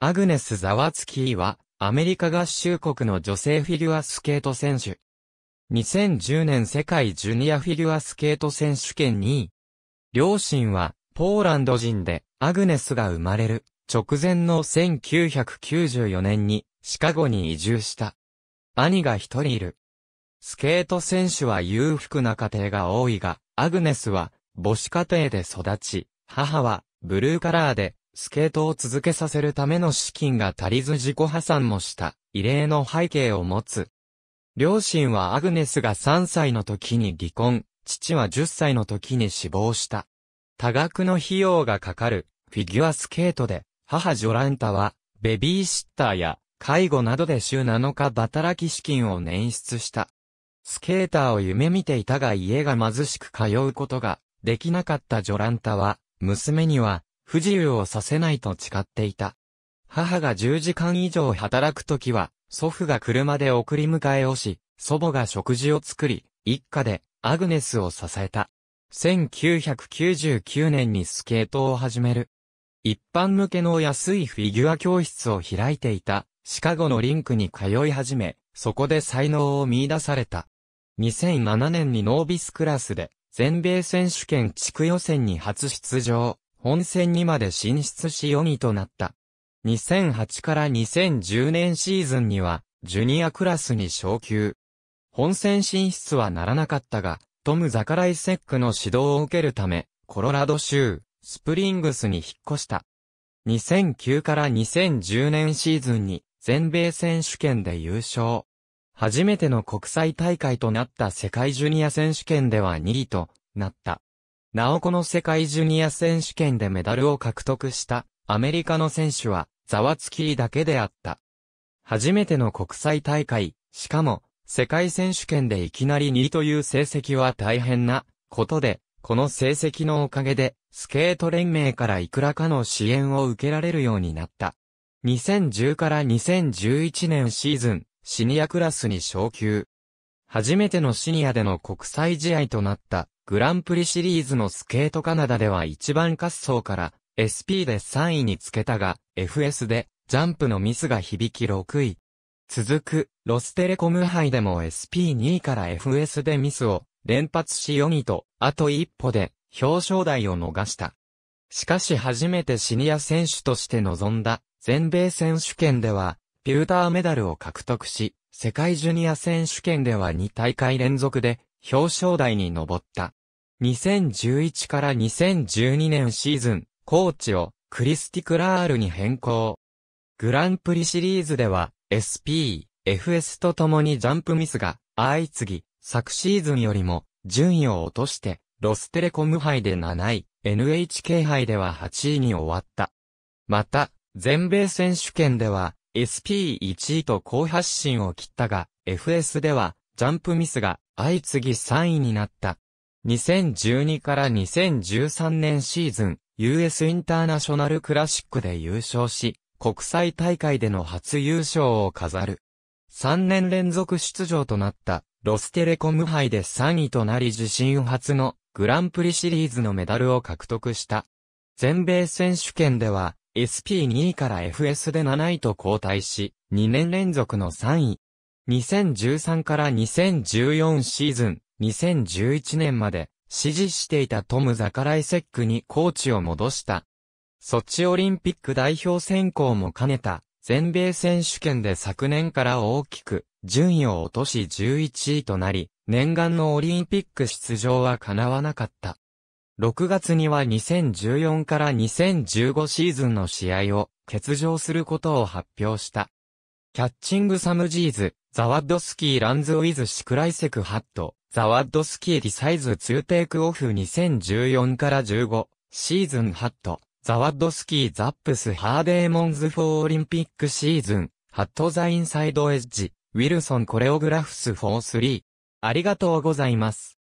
アグネス・ザワツキーは、アメリカ合衆国の女性フィギュアスケート選手。2010年世界ジュニアフィギュアスケート選手権2位。両親は、ポーランド人で、アグネスが生まれる、直前の1994年に、シカゴに移住した。兄が一人いる。スケート選手は裕福な家庭が多いが、アグネスは母子家庭で育ち、母はブルーカラーでスケートを続けさせるための資金が足りず自己破産もした、異例の背景を持つ。両親はアグネスが3歳の時に離婚、父は10歳の時に死亡した。多額の費用がかかる、フィギュアスケートで、母ジョランタは、ベビーシッターや、介護などで週7日働き資金を捻出した。スケーターを夢見ていたが家が貧しく通うことができなかったジョランタは、娘には不自由をさせないと誓っていた。母が10時間以上働くときは、祖父が車で送り迎えをし、祖母が食事を作り、一家でアグネスを支えた。1999年にスケートを始める。一般向けの安いフィギュア教室を開いていた、シカゴのリンクに通い始め、そこで才能を見出された。2007年にノービスクラスで、全米選手権地区予選に初出場。本戦にまで進出し4位となった。2008から2010年シーズンには、ジュニアクラスに昇級。本戦進出はならなかったが、トム・ザカライセックの指導を受けるため、コロラド州、スプリングスに引っ越した。2009から2010年シーズンに、全米選手権で優勝。初めての国際大会となった世界ジュニア選手権では2位となった。なおこの世界ジュニア選手権でメダルを獲得したアメリカの選手はワツつきだけであった。初めての国際大会、しかも世界選手権でいきなり2位という成績は大変なことで、この成績のおかげでスケート連盟からいくらかの支援を受けられるようになった。2010から2011年シーズン、シニアクラスに昇級。初めてのシニアでの国際試合となったグランプリシリーズのスケートカナダでは1番滑走から SP で3位につけたが、FS でジャンプのミスが響き6位。続く、ロステレコム杯でも SP2 位から FS でミスを連発し4位と、あと一歩で表彰台を逃した。しかし初めてシニア選手として臨んだ全米選手権では、ピューターメダルを獲得し、世界ジュニア選手権では2大会連続で表彰台に上った。2011から2012年シーズン、コーチをクリスティ・クラールに変更。グランプリシリーズでは SP、FS と共にジャンプミスが相次ぎ、昨シーズンよりも順位を落として、ロステレコム杯で7位、NHK 杯では8位に終わった。また、全米選手権では SP1 位と好発進を切ったが、FS ではジャンプミスが相次ぎ3位になった。2012から2013年シーズン、US インターナショナルクラシックで優勝し、国際大会での初優勝を飾る。3年連続出場となったロステレコム杯で3位となり自身初のグランプリシリーズのメダルを獲得した。全米選手権では SP2 位から FS で7位と交代し、2年連続の3位。2013から2014シーズン、2011年まで支持していたトム・ザカライセックにコーチを戻した。ソチオリンピック代表選考も兼ねた全米選手権で昨年から大きく順位を落とし11位となり、念願のオリンピック出場は叶わなかった。6月には2014から2015シーズンの試合を欠場することを発表した。キャッチングサムジーズ、ザワッドスキーランズウィズシクライセクハット、ザ・ワッドスキーディサイズ2テイクオフ2014から15シーズンハットザ・ワッドスキーザップスハーデーモンズ・フォー・オリンピックシーズンハット・ザ・インサイド・エッジウィルソン・コレオグラフス・フォー・スリーありがとうございます。